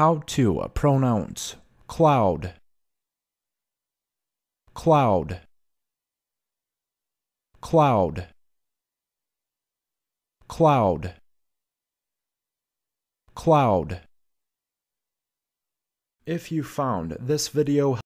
How to pronounce cloud, cloud, cloud, cloud, cloud. If you found this video